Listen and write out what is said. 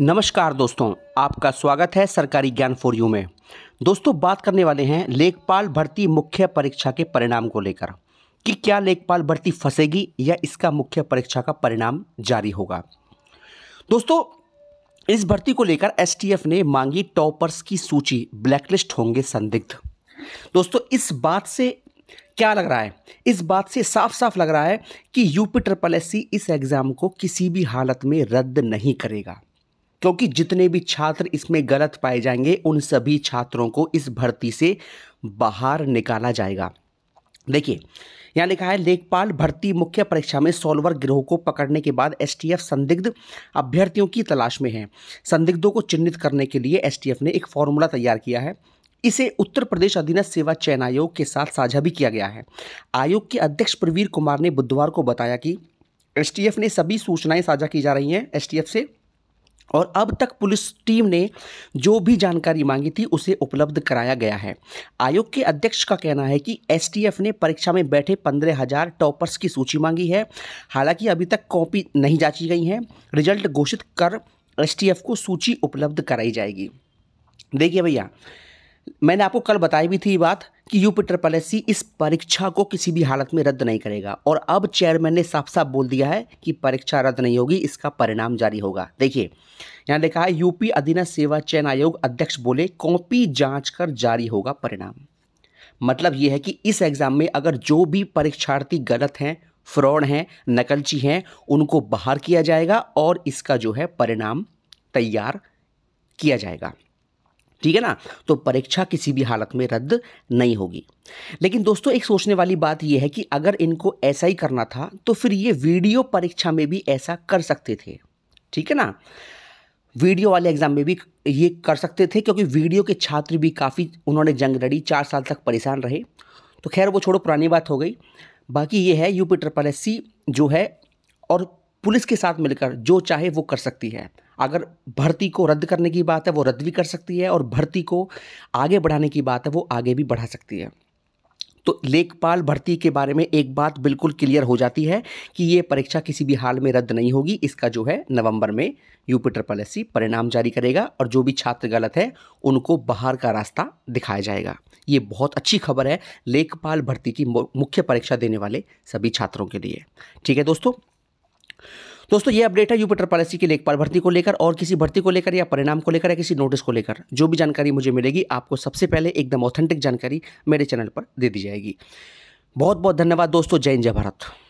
नमस्कार दोस्तों आपका स्वागत है सरकारी ज्ञान फॉर यू में दोस्तों बात करने वाले हैं लेखपाल भर्ती मुख्य परीक्षा के परिणाम को लेकर कि क्या लेखपाल भर्ती फंसेगी या इसका मुख्य परीक्षा का परिणाम जारी होगा दोस्तों इस भर्ती को लेकर एसटीएफ ने मांगी टॉपर्स की सूची ब्लैकलिस्ट होंगे संदिग्ध दोस्तों इस बात से क्या लग रहा है इस बात से साफ साफ लग रहा है कि यूपी ट्रिपल एस इस एग्ज़ाम को किसी भी हालत में रद्द नहीं करेगा क्योंकि जितने भी छात्र इसमें गलत पाए जाएंगे उन सभी छात्रों को इस भर्ती से बाहर निकाला जाएगा देखिए यहाँ लिखा है लेखपाल भर्ती मुख्य परीक्षा में सॉल्वर गिरोह को पकड़ने के बाद एसटीएफ संदिग्ध अभ्यर्थियों की तलाश में है संदिग्धों को चिन्हित करने के लिए एसटीएफ ने एक फॉर्मूला तैयार किया है इसे उत्तर प्रदेश अधीनस्थ सेवा चयन आयोग के साथ साझा भी किया गया है आयोग के अध्यक्ष प्रवीर कुमार ने बुधवार को बताया कि एस ने सभी सूचनाएँ साझा की जा रही हैं एस से और अब तक पुलिस टीम ने जो भी जानकारी मांगी थी उसे उपलब्ध कराया गया है आयोग के अध्यक्ष का कहना है कि एसटीएफ ने परीक्षा में बैठे पंद्रह हजार टॉपर्स की सूची मांगी है हालांकि अभी तक कॉपी नहीं जांची गई हैं रिजल्ट घोषित कर एसटीएफ को सूची उपलब्ध कराई जाएगी देखिए भैया मैंने आपको कल बताई भी थी ये बात कि यूपिटर पैलेसी इस परीक्षा को किसी भी हालत में रद्द नहीं करेगा और अब चेयरमैन ने साफ साफ बोल दिया है कि परीक्षा रद्द नहीं होगी इसका परिणाम जारी होगा देखिए यहाँ लिखा है यूपी अधीन सेवा चयन आयोग अध्यक्ष बोले कॉपी जाँच कर जारी होगा परिणाम मतलब ये है कि इस एग्ज़ाम में अगर जो भी परीक्षार्थी गलत हैं फ्रॉड हैं नकलची हैं उनको बाहर किया जाएगा और इसका जो है परिणाम तैयार किया जाएगा ठीक है ना तो परीक्षा किसी भी हालत में रद्द नहीं होगी लेकिन दोस्तों एक सोचने वाली बात यह है कि अगर इनको ऐसा ही करना था तो फिर ये वीडियो परीक्षा में भी ऐसा कर सकते थे ठीक है ना वीडियो वाले एग्जाम में भी ये कर सकते थे क्योंकि वीडियो के छात्र भी काफ़ी उन्होंने जंग लड़ी चार साल तक परेशान रहे तो खैर वो छोड़ो पुरानी बात हो गई बाकी ये है यूपी ट्रिपल एस जो है और पुलिस के साथ मिलकर जो चाहे वो कर सकती है अगर भर्ती को रद्द करने की बात है वो रद्द भी कर सकती है और भर्ती को आगे बढ़ाने की बात है वो आगे भी बढ़ा सकती है तो लेखपाल भर्ती के बारे में एक बात बिल्कुल क्लियर हो जाती है कि ये परीक्षा किसी भी हाल में रद्द नहीं होगी इसका जो है नवंबर में यूपी ट्रिपल एस परिणाम जारी करेगा और जो भी छात्र गलत है उनको बाहर का रास्ता दिखाया जाएगा ये बहुत अच्छी खबर है लेखपाल भर्ती की मुख्य परीक्षा देने वाले सभी छात्रों के लिए ठीक है दोस्तों दोस्तों ये अपडेट है यूपीटर पॉलिसी की लेखपाल भर्ती को लेकर और किसी भर्ती को लेकर या परिणाम को लेकर या किसी नोटिस को लेकर जो भी जानकारी मुझे मिलेगी आपको सबसे पहले एकदम ऑथेंटिक जानकारी मेरे चैनल पर दे दी जाएगी बहुत बहुत धन्यवाद दोस्तों जय जय भारत